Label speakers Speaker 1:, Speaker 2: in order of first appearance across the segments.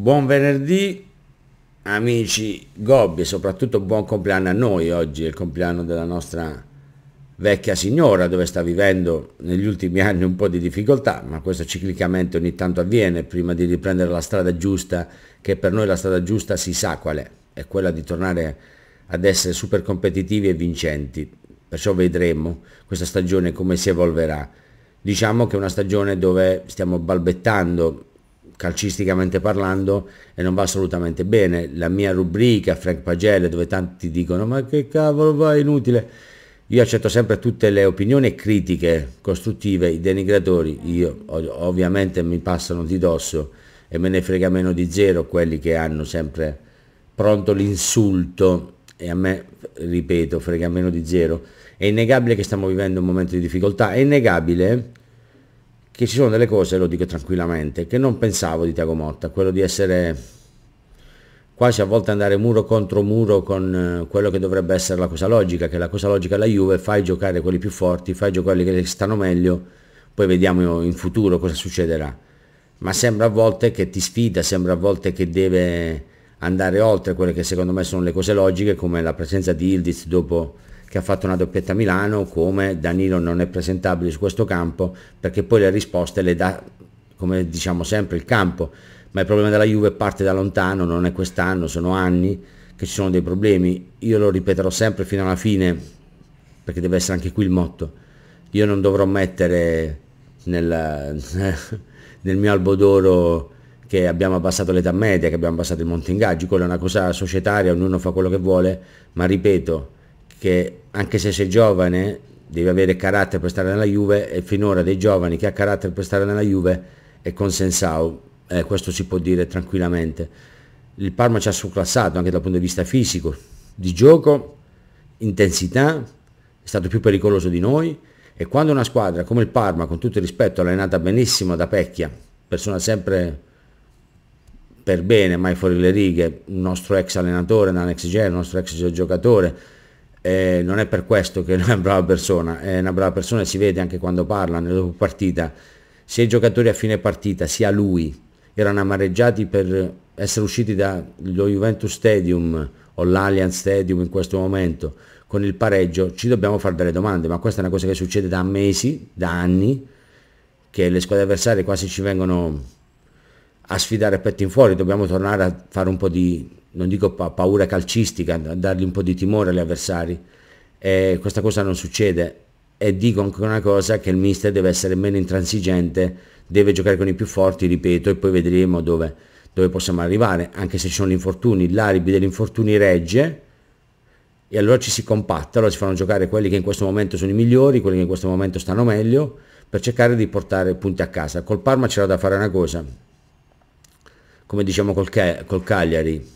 Speaker 1: Buon venerdì amici Gobbi e soprattutto buon compleanno a noi, oggi è il compleanno della nostra vecchia signora dove sta vivendo negli ultimi anni un po' di difficoltà, ma questo ciclicamente ogni tanto avviene prima di riprendere la strada giusta, che per noi la strada giusta si sa qual è, è quella di tornare ad essere super competitivi e vincenti, perciò vedremo questa stagione come si evolverà. Diciamo che è una stagione dove stiamo balbettando calcisticamente parlando e non va assolutamente bene. La mia rubrica Frank Pagelle dove tanti dicono ma che cavolo va, è inutile. Io accetto sempre tutte le opinioni critiche costruttive, i denigratori, io ovviamente mi passano di dosso e me ne frega meno di zero quelli che hanno sempre pronto l'insulto e a me, ripeto, frega meno di zero. È innegabile che stiamo vivendo un momento di difficoltà, è innegabile che ci sono delle cose, lo dico tranquillamente, che non pensavo di Tiago Motta, quello di essere quasi a volte andare muro contro muro con eh, quello che dovrebbe essere la cosa logica, che la cosa logica è la Juve, fai giocare quelli più forti, fai giocare quelli che stanno meglio, poi vediamo in futuro cosa succederà. Ma sembra a volte che ti sfida, sembra a volte che deve andare oltre quelle che secondo me sono le cose logiche, come la presenza di Ildiz dopo che ha fatto una doppietta a Milano come Danilo non è presentabile su questo campo perché poi le risposte le dà come diciamo sempre il campo ma il problema della Juve parte da lontano non è quest'anno sono anni che ci sono dei problemi io lo ripeterò sempre fino alla fine perché deve essere anche qui il motto io non dovrò mettere nel, nel mio albo d'oro che abbiamo abbassato l'età media, che abbiamo abbassato il monte ingaggio, quella è una cosa societaria, ognuno fa quello che vuole, ma ripeto, che anche se sei giovane devi avere carattere per stare nella Juve e finora dei giovani che ha carattere per stare nella Juve è consensau, eh, questo si può dire tranquillamente. Il Parma ci ha surclassato anche dal punto di vista fisico, di gioco, intensità, è stato più pericoloso di noi e quando una squadra come il Parma, con tutto il rispetto, allenata benissimo da Pecchia, persona sempre per bene, mai fuori le righe, un nostro ex allenatore, un ex genere, un nostro ex giocatore, eh, non è per questo che non è una brava persona, è una brava persona e si vede anche quando parla nella dopo partita. Sia i giocatori a fine partita, sia lui, erano amareggiati per essere usciti dallo Juventus Stadium o l'Allianz Stadium in questo momento con il pareggio, ci dobbiamo fare delle domande, ma questa è una cosa che succede da mesi, da anni, che le squadre avversarie quasi ci vengono a sfidare a petto in fuori, dobbiamo tornare a fare un po' di, non dico pa paura calcistica, a dargli un po' di timore agli avversari. E questa cosa non succede. E dico anche una cosa, che il mister deve essere meno intransigente, deve giocare con i più forti, ripeto, e poi vedremo dove, dove possiamo arrivare, anche se ci sono gli infortuni, l'aribi degli infortuni regge, e allora ci si compatta, allora si fanno giocare quelli che in questo momento sono i migliori, quelli che in questo momento stanno meglio, per cercare di portare punti a casa. Col Parma c'era da fare una cosa, come diciamo col, col Cagliari,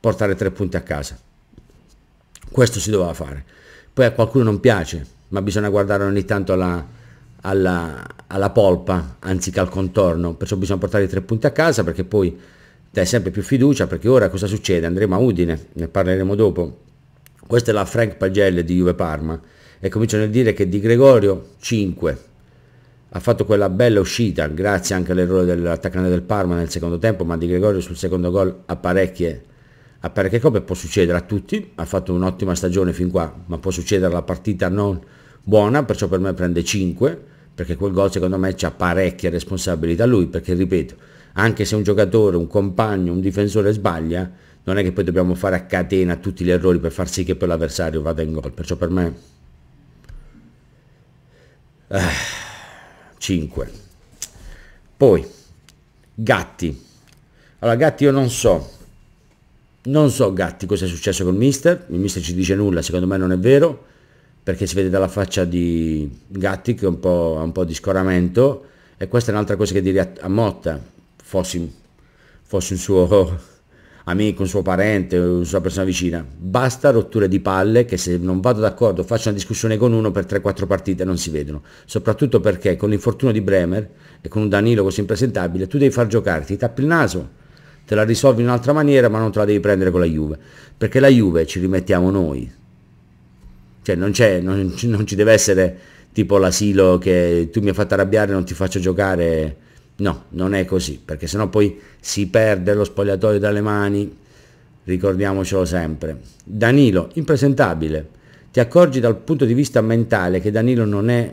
Speaker 1: portare tre punti a casa. Questo si doveva fare. Poi a qualcuno non piace, ma bisogna guardare ogni tanto alla, alla, alla polpa anziché al contorno, perciò bisogna portare i tre punti a casa perché poi dai sempre più fiducia perché ora cosa succede? Andremo a Udine, ne parleremo dopo. Questa è la Frank Pagelle di Juve Parma e cominciano a dire che di Gregorio 5, ha fatto quella bella uscita grazie anche all'errore dell'attaccante del Parma nel secondo tempo ma Di Gregorio sul secondo gol ha parecchie, ha parecchie coppe può succedere a tutti ha fatto un'ottima stagione fin qua ma può succedere alla partita non buona perciò per me prende 5 perché quel gol secondo me ha parecchie responsabilità lui perché ripeto anche se un giocatore un compagno un difensore sbaglia non è che poi dobbiamo fare a catena tutti gli errori per far sì che poi l'avversario vada in gol perciò per me uh 5. Poi, Gatti. Allora, Gatti io non so, non so Gatti cosa è successo con il mister, il mister ci dice nulla, secondo me non è vero, perché si vede dalla faccia di Gatti che è un po', un po di scoramento, e questa è un'altra cosa che dire a, a Motta, fossi, fossi un suo amico, un suo parente, una sua persona vicina. Basta rotture di palle che se non vado d'accordo faccio una discussione con uno per 3-4 partite non si vedono. Soprattutto perché con l'infortunio di Bremer e con un Danilo così impresentabile tu devi far giocare, ti tappi il naso, te la risolvi in un'altra maniera ma non te la devi prendere con la Juve. Perché la Juve ci rimettiamo noi. Cioè non, non, non ci deve essere tipo l'asilo che tu mi hai fatto arrabbiare e non ti faccio giocare No, non è così, perché sennò poi si perde lo spogliatoio dalle mani, ricordiamocelo sempre. Danilo, impresentabile. Ti accorgi dal punto di vista mentale che Danilo non è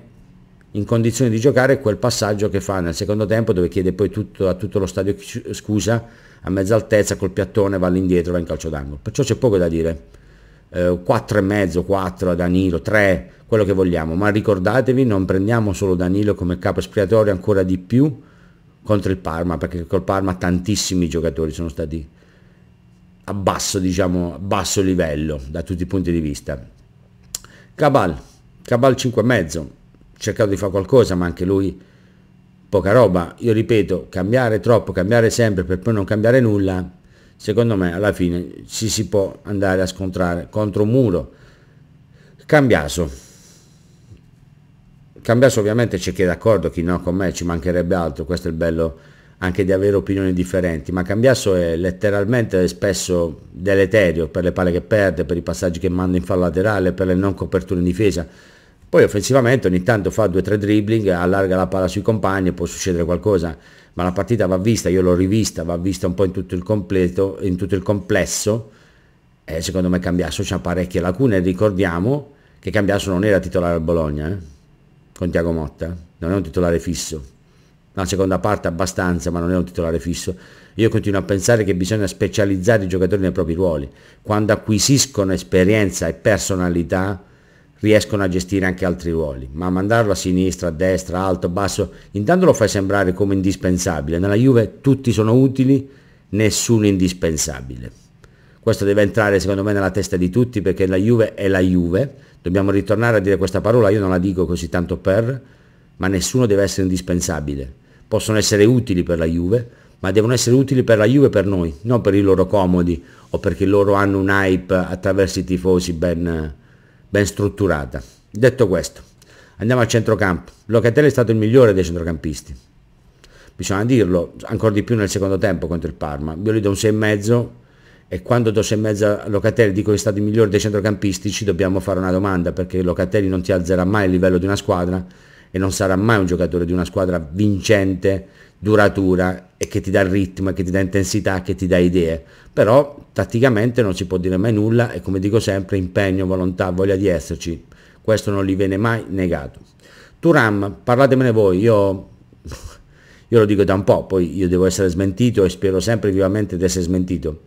Speaker 1: in condizione di giocare quel passaggio che fa nel secondo tempo dove chiede poi tutto, a tutto lo stadio scusa a mezza altezza col piattone va all'indietro va in calcio d'angolo perciò c'è poco da dire eh, 4 e mezzo 4 a Danilo 3 quello che vogliamo ma ricordatevi non prendiamo solo Danilo come capo espiatorio ancora di più contro il Parma, perché col Parma tantissimi giocatori sono stati a basso, diciamo, a basso livello da tutti i punti di vista. Cabal, Cabal 5,5, cercato di fare qualcosa, ma anche lui poca roba. Io ripeto, cambiare troppo, cambiare sempre per poi non cambiare nulla, secondo me alla fine ci si può andare a scontrare contro un muro. Cambiaso, Cambiasso ovviamente c'è chi è d'accordo, chi no con me, ci mancherebbe altro, questo è il bello anche di avere opinioni differenti, ma Cambiasso è letteralmente spesso deleterio per le palle che perde, per i passaggi che manda in fallo laterale, per le non coperture in difesa. Poi offensivamente ogni tanto fa 2 tre dribbling, allarga la palla sui compagni, può succedere qualcosa, ma la partita va vista, io l'ho rivista, va vista un po' in tutto il, completo, in tutto il complesso. E secondo me Cambiasso ha parecchie lacune, ricordiamo che Cambiasso non era titolare al Bologna. Eh? con Tiago Motta, eh. non è un titolare fisso. La seconda parte abbastanza, ma non è un titolare fisso. Io continuo a pensare che bisogna specializzare i giocatori nei propri ruoli. Quando acquisiscono esperienza e personalità, riescono a gestire anche altri ruoli, ma mandarlo a sinistra, a destra, alto, basso, intanto lo fai sembrare come indispensabile. Nella Juve tutti sono utili, nessuno indispensabile questo deve entrare secondo me nella testa di tutti perché la Juve è la Juve, dobbiamo ritornare a dire questa parola, io non la dico così tanto per, ma nessuno deve essere indispensabile, possono essere utili per la Juve, ma devono essere utili per la Juve e per noi, non per i loro comodi o perché loro hanno un hype attraverso i tifosi ben, ben strutturata. Detto questo, andiamo al centrocampo, Locatelli è stato il migliore dei centrocampisti, bisogna dirlo, ancora di più nel secondo tempo contro il Parma, io gli do un 6,5 e quando do 6 e mezza a Locatelli dico che è stato il migliore dei centrocampisti ci dobbiamo fare una domanda perché Locatelli non ti alzerà mai il livello di una squadra e non sarà mai un giocatore di una squadra vincente, duratura e che ti dà ritmo, che ti dà intensità, che ti dà idee. Però tatticamente non si può dire mai nulla e come dico sempre impegno, volontà, voglia di esserci, questo non gli viene mai negato. Turam, parlatemene voi, io io lo dico da un po', poi io devo essere smentito e spero sempre vivamente di essere smentito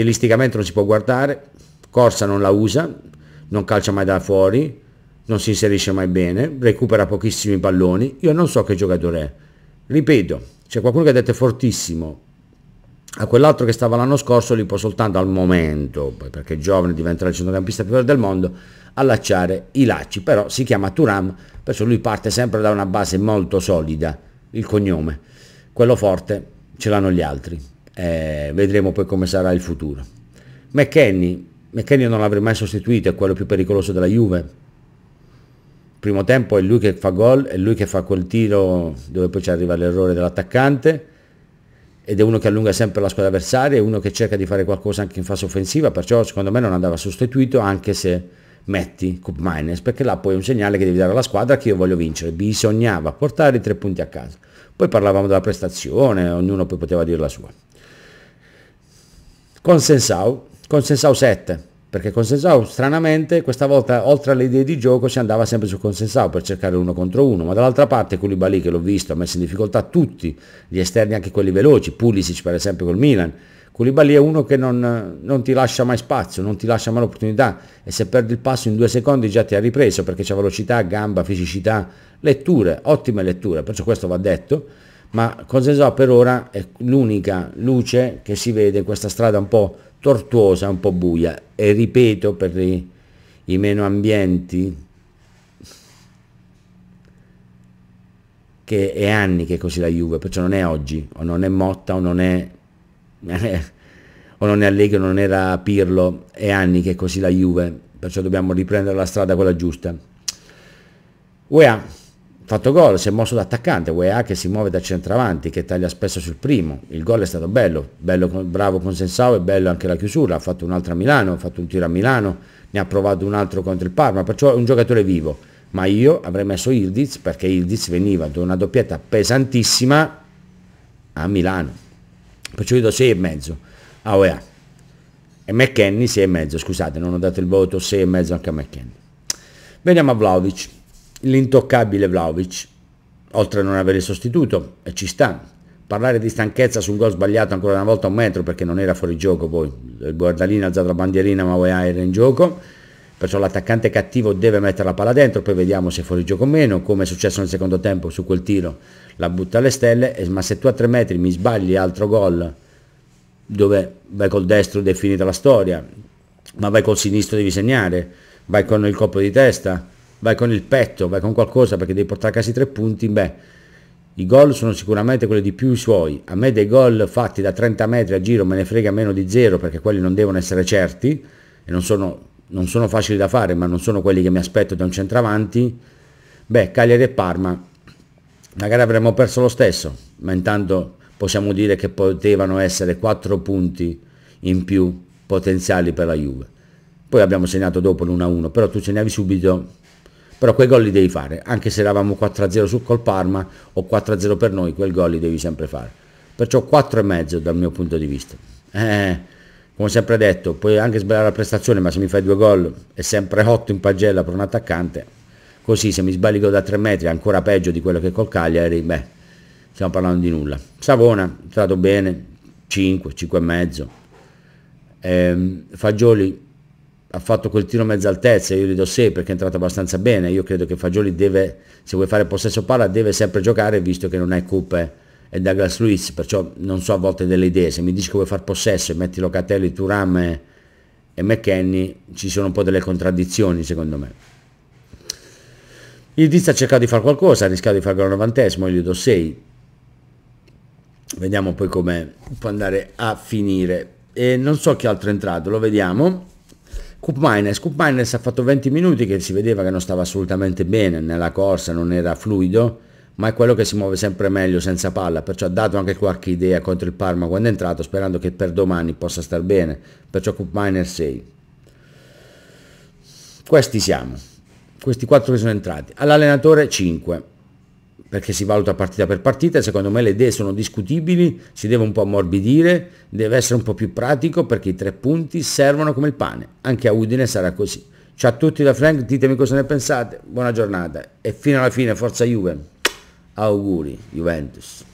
Speaker 1: stilisticamente non si può guardare, Corsa non la usa, non calcia mai da fuori, non si inserisce mai bene, recupera pochissimi palloni, io non so che giocatore è. Ripeto, c'è qualcuno che ha detto fortissimo, a quell'altro che stava l'anno scorso li può soltanto al momento, perché giovane diventerà il centrocampista più grande del mondo, allacciare i lacci, però si chiama Turam, perciò lui parte sempre da una base molto solida, il cognome, quello forte ce l'hanno gli altri eh, vedremo poi come sarà il futuro. McKenny, McKenny non l'avrei mai sostituito, è quello più pericoloso della Juve. Primo tempo è lui che fa gol, è lui che fa quel tiro dove poi ci arriva l'errore dell'attaccante ed è uno che allunga sempre la squadra avversaria, è uno che cerca di fare qualcosa anche in fase offensiva, perciò secondo me non andava sostituito anche se metti Cup Miners, perché là poi è un segnale che devi dare alla squadra che io voglio vincere, bisognava portare i tre punti a casa. Poi parlavamo della prestazione, ognuno poi poteva dire la sua. Consensau, Consensau 7, perché Consensau stranamente questa volta oltre alle idee di gioco si andava sempre su Consensau per cercare uno contro uno, ma dall'altra parte Koulibaly che l'ho visto ha messo in difficoltà tutti gli esterni anche quelli veloci, Pulisic per esempio col Milan, Koulibaly è uno che non, non, ti lascia mai spazio, non ti lascia mai l'opportunità e se perdi il passo in due secondi già ti ha ripreso perché c'è velocità, gamba, fisicità, letture, ottime letture, perciò questo va detto, ma Consesò per ora è l'unica luce che si vede in questa strada un po' tortuosa, un po' buia e ripeto per i, i meno ambienti che è anni che è così la Juve, perciò non è oggi, o non è Motta o non è eh, o non è Allegri non era Pirlo, è anni che è così la Juve, perciò dobbiamo riprendere la strada quella giusta. UEA, fatto gol, si è mosso da attaccante, UEA che si muove da centravanti, che taglia spesso sul primo, il gol è stato bello, bello bravo con Sensao e bello anche la chiusura, ha fatto un altro a Milano, ha fatto un tiro a Milano, ne ha provato un altro contro il Parma, perciò è un giocatore vivo, ma io avrei messo Ildiz perché Ildiz veniva da una doppietta pesantissima a Milano perciò io do 6 e mezzo a ah, OEA oh, e McKenny 6 e mezzo scusate non ho dato il voto 6 e mezzo anche a McKenny veniamo a Vlaovic l'intoccabile Vlaovic oltre a non avere sostituto e ci sta parlare di stanchezza su un gol sbagliato ancora una volta a un metro perché non era fuori gioco poi il guardalino ha alzato la bandierina ma OEA oh, era in gioco perciò l'attaccante cattivo deve mettere la palla dentro, poi vediamo se è fuori gioco o meno, come è successo nel secondo tempo su quel tiro la butta alle stelle, ma se tu a tre metri mi sbagli altro gol dove vai col destro ed è finita la storia, ma vai col sinistro devi segnare, vai con il colpo di testa, vai con il petto, vai con qualcosa perché devi portare a casa i tre punti, beh, i gol sono sicuramente quelli di più i suoi, a me dei gol fatti da 30 metri a giro me ne frega meno di zero perché quelli non devono essere certi e non sono non sono facili da fare, ma non sono quelli che mi aspetto da un centravanti, beh, Cagliari e Parma, magari avremmo perso lo stesso, ma intanto possiamo dire che potevano essere 4 punti in più potenziali per la Juve. Poi abbiamo segnato dopo l'1-1, però tu segnavi subito, però quei gol li devi fare, anche se eravamo 4-0 su col Parma o 4-0 per noi, quel gol li devi sempre fare. Perciò 4 e mezzo dal mio punto di vista. Eh, come sempre detto, puoi anche sbagliare la prestazione, ma se mi fai due gol è sempre 8 in pagella per un attaccante. Così se mi sbaglio da 3 metri è ancora peggio di quello che col Cagliari, beh, stiamo parlando di nulla. Savona, entrato bene, 5, 5 5,5. Ehm, Fagioli ha fatto quel tiro mezza altezza, io gli do 6 perché è entrato abbastanza bene. Io credo che Fagioli deve, se vuoi fare possesso palla, deve sempre giocare visto che non è Coupe eh e Douglas Luiz, perciò non so a volte delle idee, se mi dici che vuoi far possesso e metti Locatelli, Turam e, e McKenny, ci sono un po' delle contraddizioni secondo me. Il Diz ha cercato di fare qualcosa, ha rischiato di fare il novantesimo, io gli do 6. Vediamo poi come può andare a finire. E non so chi altro è entrato, lo vediamo. Coop Miners. Coop Miners ha fatto 20 minuti che si vedeva che non stava assolutamente bene nella corsa, non era fluido ma è quello che si muove sempre meglio senza palla, perciò ha dato anche qualche idea contro il Parma quando è entrato, sperando che per domani possa star bene, perciò Cup Miner 6. Questi siamo, questi quattro che sono entrati, all'allenatore 5 perché si valuta partita per partita, secondo me le idee sono discutibili, si deve un po' ammorbidire, deve essere un po' più pratico perché i tre punti servono come il pane, anche a Udine sarà così. Ciao a tutti da Frank, ditemi cosa ne pensate, buona giornata e fino alla fine forza Juve. Auguri, Juventus.